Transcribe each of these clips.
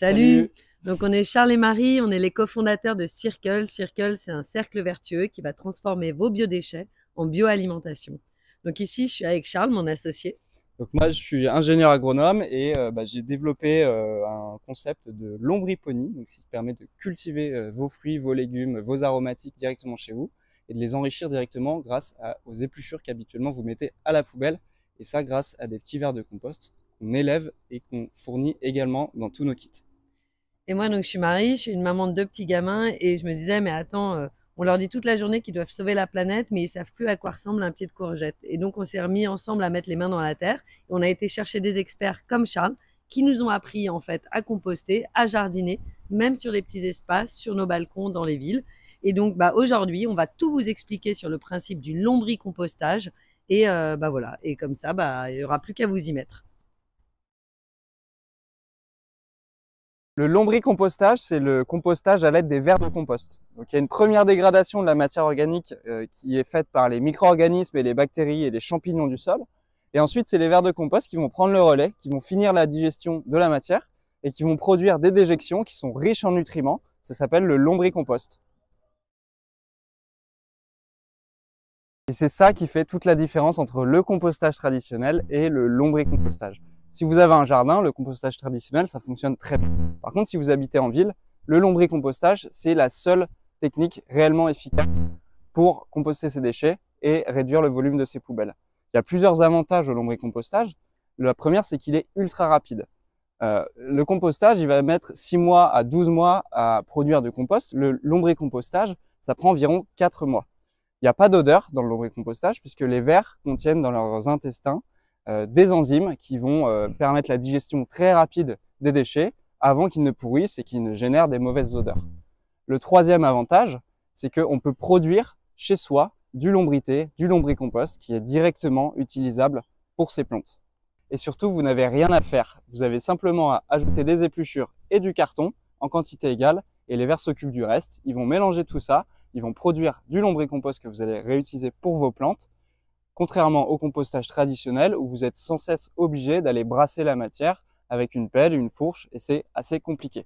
Salut. Donc on est Charles et Marie, on est les cofondateurs de Circle. Circle, c'est un cercle vertueux qui va transformer vos biodéchets en bioalimentation. Donc ici, je suis avec Charles, mon associé. Donc moi, je suis ingénieur agronome et euh, bah, j'ai développé euh, un concept de lombriponie, donc qui permet de cultiver euh, vos fruits, vos légumes, vos aromatiques directement chez vous et de les enrichir directement grâce aux épluchures qu'habituellement vous mettez à la poubelle et ça grâce à des petits verres de compost qu'on élève et qu'on fournit également dans tous nos kits. Et moi, donc, je suis Marie, je suis une maman de deux petits gamins, et je me disais, mais attends, euh, on leur dit toute la journée qu'ils doivent sauver la planète, mais ils savent plus à quoi ressemble un pied de courgette. Et donc, on s'est remis ensemble à mettre les mains dans la terre. Et on a été chercher des experts comme Charles, qui nous ont appris, en fait, à composter, à jardiner, même sur les petits espaces, sur nos balcons, dans les villes. Et donc, bah, aujourd'hui, on va tout vous expliquer sur le principe du lombricompostage. Et euh, bah voilà. Et comme ça, bah, il y aura plus qu'à vous y mettre. Le lombricompostage, c'est le compostage à l'aide des vers de compost. Donc il y a une première dégradation de la matière organique euh, qui est faite par les micro-organismes et les bactéries et les champignons du sol. Et ensuite, c'est les vers de compost qui vont prendre le relais, qui vont finir la digestion de la matière et qui vont produire des déjections qui sont riches en nutriments. Ça s'appelle le lombricompost. Et c'est ça qui fait toute la différence entre le compostage traditionnel et le lombricompostage. Si vous avez un jardin, le compostage traditionnel, ça fonctionne très bien. Par contre, si vous habitez en ville, le lombricompostage, c'est la seule technique réellement efficace pour composter ses déchets et réduire le volume de ses poubelles. Il y a plusieurs avantages au lombricompostage. La première, c'est qu'il est ultra rapide. Euh, le compostage, il va mettre 6 mois à 12 mois à produire du compost. Le lombricompostage, ça prend environ 4 mois. Il n'y a pas d'odeur dans le lombricompostage puisque les vers contiennent dans leurs intestins euh, des enzymes qui vont euh, mm. permettre la digestion très rapide des déchets avant qu'ils ne pourrissent et qu'ils ne génèrent des mauvaises odeurs. Le troisième avantage, c'est qu'on peut produire chez soi du lombrité, du lombricompost qui est directement utilisable pour ces plantes. Et surtout, vous n'avez rien à faire. Vous avez simplement à ajouter des épluchures et du carton en quantité égale et les vers s'occupent du reste. Ils vont mélanger tout ça, ils vont produire du lombricompost que vous allez réutiliser pour vos plantes Contrairement au compostage traditionnel où vous êtes sans cesse obligé d'aller brasser la matière avec une pelle, une fourche et c'est assez compliqué.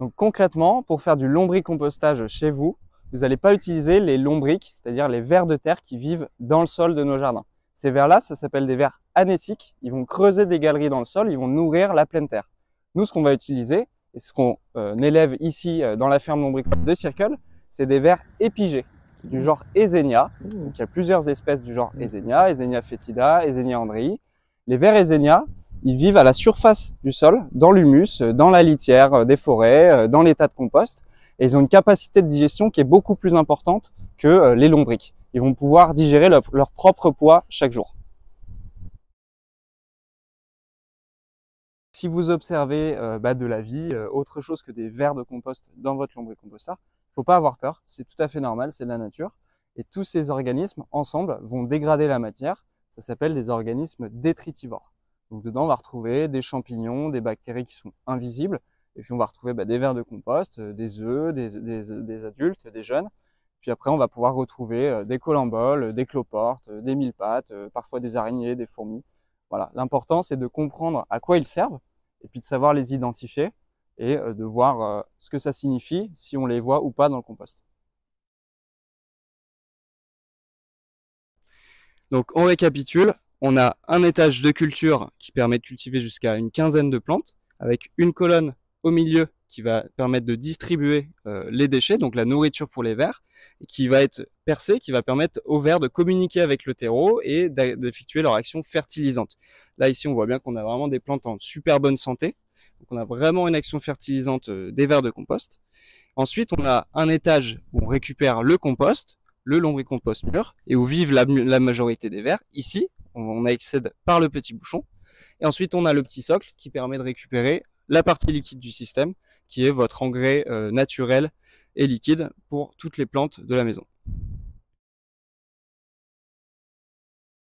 Donc, concrètement, pour faire du lombricompostage chez vous, vous n'allez pas utiliser les lombriques, c'est-à-dire les vers de terre qui vivent dans le sol de nos jardins. Ces vers-là, ça s'appelle des vers anétiques. Ils vont creuser des galeries dans le sol, ils vont nourrir la pleine terre. Nous, ce qu'on va utiliser, et ce qu'on euh, élève ici euh, dans la ferme lombrique de Circle, c'est des vers épigés du genre Ezenia. Mmh. Donc, il y a plusieurs espèces du genre mmh. Ezenia, Ezenia fetida, Ezenia andrei. Les vers Ezenia, ils vivent à la surface du sol, dans l'humus, euh, dans la litière euh, des forêts, euh, dans l'état de compost. Et ils ont une capacité de digestion qui est beaucoup plus importante que les lombriques. Ils vont pouvoir digérer leur, propre poids chaque jour. Si vous observez bah, de la vie, autre chose que des vers de compost dans votre lombricomposteur, faut pas avoir peur, c'est tout à fait normal, c'est de la nature. Et tous ces organismes, ensemble, vont dégrader la matière. Ça s'appelle des organismes détritivores. Donc dedans, on va retrouver des champignons, des bactéries qui sont invisibles, et puis on va retrouver bah, des vers de compost, euh, des œufs, des, adultes, des jeunes. Puis après, on va pouvoir retrouver euh, des colamboles, des cloportes, euh, des mille pattes, parfois des araignées, des fourmis. Voilà. L'important, c'est de comprendre à quoi ils servent, et puis de savoir les identifier, et euh, de voir euh, ce que ça signifie, si on les voit ou pas dans le compost. Donc on récapitule, on a un étage de culture qui permet de cultiver jusqu'à une quinzaine de plantes, avec une colonne au milieu qui va permettre de distribuer euh, les déchets, donc la nourriture pour les vers, qui va être percée, qui va permettre aux vers de communiquer avec le terreau et d'effectuer leur action fertilisante. Là ici on voit bien qu'on a vraiment des plantes en super bonne santé, donc on a vraiment une action fertilisante euh, des vers de compost. Ensuite, on a un étage où on récupère le compost, le lombricompost mûr, et où vivent la, majorité des vers. Ici, on, on accède par le petit bouchon. Et ensuite, on a le petit socle qui permet de récupérer la partie liquide du système, qui est votre engrais euh, naturel et liquide pour toutes les plantes de la maison.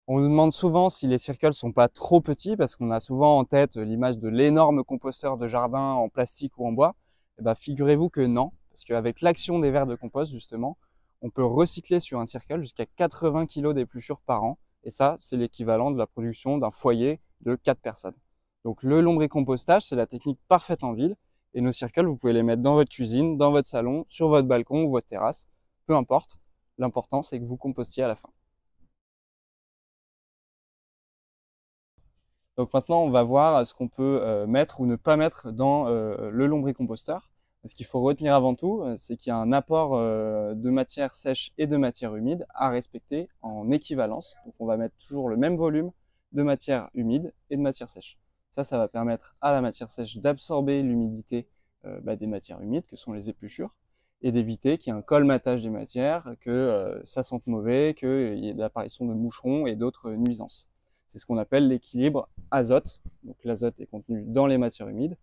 On nous demande souvent si les circles sont pas trop petits parce qu'on a souvent en tête l'image de l'énorme composteur de jardin en plastique ou en bois. Eh ben, figurez-vous que non, parce qu'avec l'action des verres de compost, justement, on peut recycler sur un circle jusqu'à 80 kg d'épluchures par an. Et ça, c'est l'équivalent de la production d'un foyer de 4 personnes. Donc le lombricompostage, c'est la technique parfaite en ville. Et nos circles, vous pouvez les mettre dans votre cuisine, dans votre salon, sur votre balcon ou votre terrasse. Peu importe. L'important, c'est que vous compostiez à la fin. Donc maintenant, on va voir euh, ce qu'on peut euh, mettre ou ne pas mettre dans euh, le lombricomposteur. Ce qu'il faut retenir avant tout, c'est qu'il y a un apport de matière sèche et de matière humide à respecter en équivalence. Donc on va mettre toujours le même volume de matière humide et de matière sèche. Ça, ça va permettre à la matière sèche d'absorber l'humidité bah, des matières humides, que sont les épluchures, et d'éviter qu'il y ait un colmatage des matières, que ça sente mauvais, qu'il y ait l'apparition de moucherons et d'autres nuisances. C'est ce qu'on appelle l'équilibre azote. Donc l'azote est contenu dans les matières humides.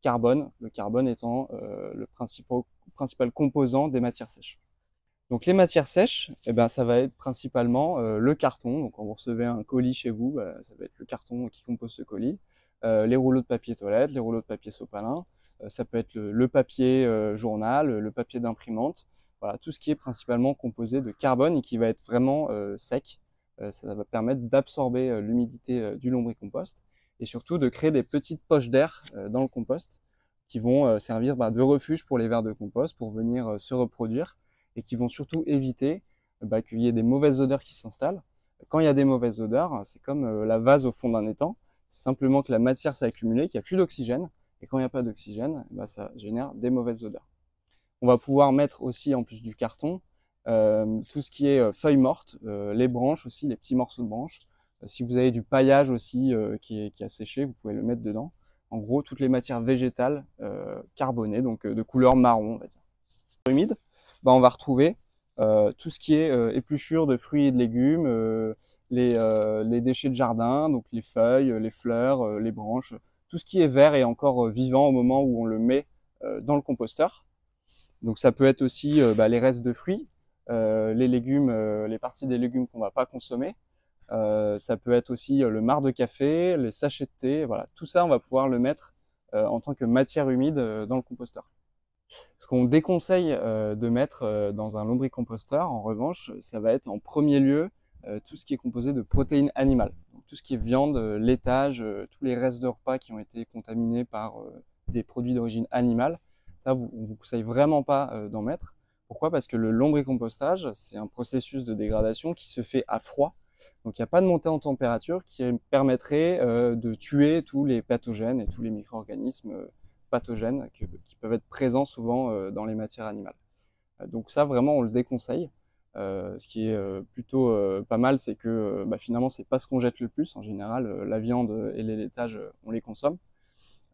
Carbone, le carbone étant euh, le principal, composant des matières sèches. Donc les matières sèches, eh ben, ça va être principalement euh, le carton. Donc quand vous recevez un colis chez vous, bah, ça va être le carton qui compose ce colis. Euh, les rouleaux de papier toilette, les rouleaux de papier sopalin, ça peut être le, le papier journal, le papier d'imprimante. Voilà, tout ce qui est principalement composé de carbone et qui va être vraiment sec euh, ça va permettre d'absorber euh, l'humidité euh, du lombricompost et surtout de créer des petites poches d'air dans le compost qui vont servir bah, de refuge pour les vers de compost pour venir se reproduire et qui vont surtout éviter bah, qu'il y ait des mauvaises odeurs qui s'installent. Quand il y a des mauvaises odeurs, c'est comme la vase au fond d'un étang, c'est simplement que la matière s'est accumulée, qu'il n'y a plus d'oxygène, et quand il n'y a pas d'oxygène, bah, ça génère des mauvaises odeurs. On va pouvoir mettre aussi, en plus du carton, euh, tout ce qui est euh, feuilles mortes, euh, les branches aussi, les petits morceaux de branches. si vous avez du paillage aussi qui, a séché, vous pouvez le mettre dedans. En gros, toutes les matières végétales carbonées, donc de couleur marron, on va dire. Humide, bah, on va retrouver tout ce qui est épluchure de fruits et de légumes, les, déchets de jardin, donc les feuilles, les fleurs, les branches, tout ce qui est vert et encore vivant au moment où on le met dans le composteur. Donc ça peut être aussi bah, les restes de fruits, euh, les légumes, euh, les parties des légumes qu'on va pas consommer. Euh, ça peut être aussi le marc de café, les sachets de thé, voilà. Tout ça, on va pouvoir le mettre en tant que matière humide dans le composteur. Ce qu'on déconseille de mettre dans un lombricomposteur, en revanche, ça va être en premier lieu tout ce qui est composé de protéines animales. tout ce qui est viande, laitage, tous les restes de repas qui ont été contaminés par des produits d'origine animale. Ça, on ne vous conseille vraiment pas d'en mettre. Pourquoi Parce que le lombricompostage, c'est un processus de dégradation qui se fait à froid. Donc il n'y a pas de montée en température qui permettrait euh, de tuer tous les pathogènes et tous les micro-organismes euh, pathogènes qui peuvent être présents souvent euh, dans les matières animales. Donc ça vraiment on le déconseille. ce qui est plutôt pas mal, c'est que finalement, bah, finalement c'est pas ce qu'on jette le plus. En général, la viande et les laitages, on les consomme.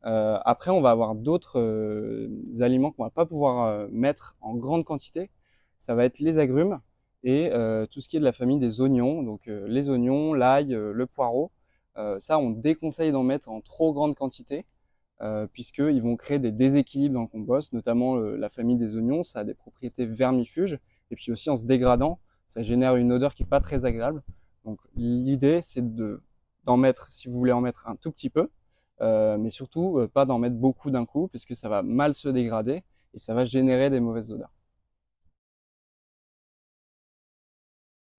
Euh, après, on va avoir d'autres euh, aliments qu'on va pas pouvoir euh, mettre en grande quantité. Ça va être les agrumes et tout ce qui est de la famille des oignons, donc les oignons, l'ail, le poireau. ça, on déconseille d'en mettre en trop grande quantité puisqu'ils vont créer des déséquilibres dans le compost, notamment la famille des oignons, ça a des propriétés vermifuges et puis aussi en se dégradant, ça génère une odeur qui n'est pas très agréable. Donc l'idée, c'est d'en mettre, si vous voulez en mettre un tout petit peu, euh, mais surtout euh, pas d'en mettre beaucoup d'un coup puisque ça va mal se dégrader et ça va générer des mauvaises odeurs.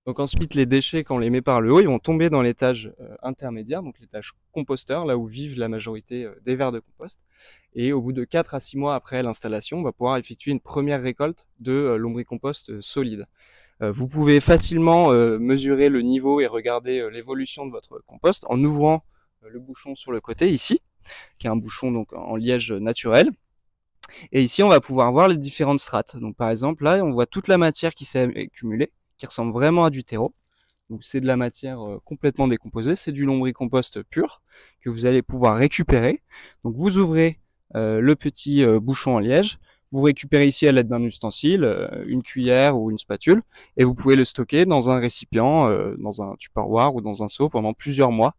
Donc ensuite, les déchets, quand on les met par le haut, ils vont tomber dans l'étage euh, intermédiaire, donc l'étage composteur, là où vivent la majorité des vers de compost. Et au bout de 4 à 6 mois après l'installation, on va pouvoir effectuer une première récolte de lombricompost solide. vous pouvez facilement mesurer le niveau et regarder l'évolution de votre compost en ouvrant euh, le bouchon sur le côté ici, qui est un bouchon donc en liège naturel. Et ici, on va pouvoir voir les différentes strates. Donc par exemple, là, on voit toute la matière qui s'est accumulée, qui ressemble vraiment à du terreau. Donc c'est de la matière euh, complètement décomposée, c'est du lombricompost pur que vous allez pouvoir récupérer. Donc vous ouvrez euh, le petit bouchon en liège, vous récupérez ici à l'aide d'un ustensile, une cuillère ou une spatule, et vous pouvez le stocker dans un récipient, dans un tupperware ou dans un seau pendant plusieurs mois.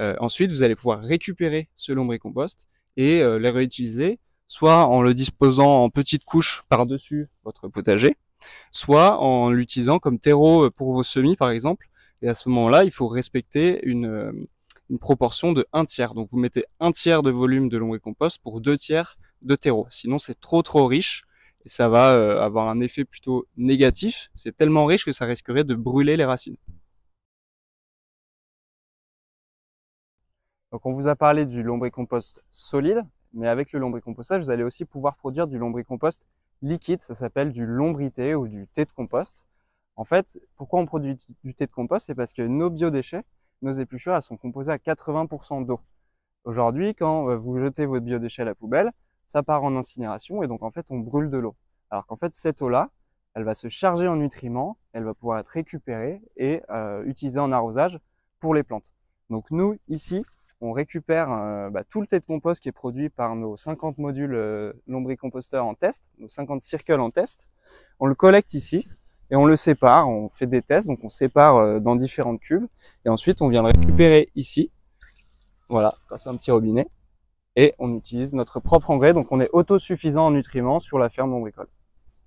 Euh, ensuite, vous allez pouvoir récupérer ce lombricompost et euh, le réutiliser, soit en le disposant en petites couches par-dessus votre potager, soit en l'utilisant comme terreau euh, pour vos semis, par exemple. Et à ce moment-là, il faut respecter une, proportion de un tiers. Donc vous mettez un tiers de volume de lombricompost pour deux tiers de terreau. Sinon, c'est trop trop riche et ça va avoir un effet plutôt négatif. C'est tellement riche que ça risquerait de brûler les racines. Donc on vous a parlé du lombricompost solide, mais avec le lombricompostage, vous allez aussi pouvoir produire du lombricompost liquide, ça s'appelle du lombrité ou du thé de compost. En fait, pourquoi on produit du thé de compost C'est parce que nos biodéchets, nos épluchures, elles sont composées à 80% d'eau. Aujourd'hui, quand euh, vous jetez votre biodéchet à la poubelle, ça part en incinération et donc en fait on brûle de l'eau. Alors qu'en fait cette eau-là, elle va se charger en nutriments, elle va pouvoir être récupérée et euh, utilisée en arrosage pour les plantes. Donc nous, ici, on récupère euh, bah, tout le thé de compost qui est produit par nos 50 modules euh, lombricomposteurs en test, nos 50 circles en test. On le collecte ici et on le sépare, on fait des tests, donc on sépare euh, dans différentes cuves et ensuite on vient le récupérer ici, voilà, grâce à un petit robinet, et on utilise notre propre engrais, donc on est autosuffisant en nutriments sur la ferme lombricole.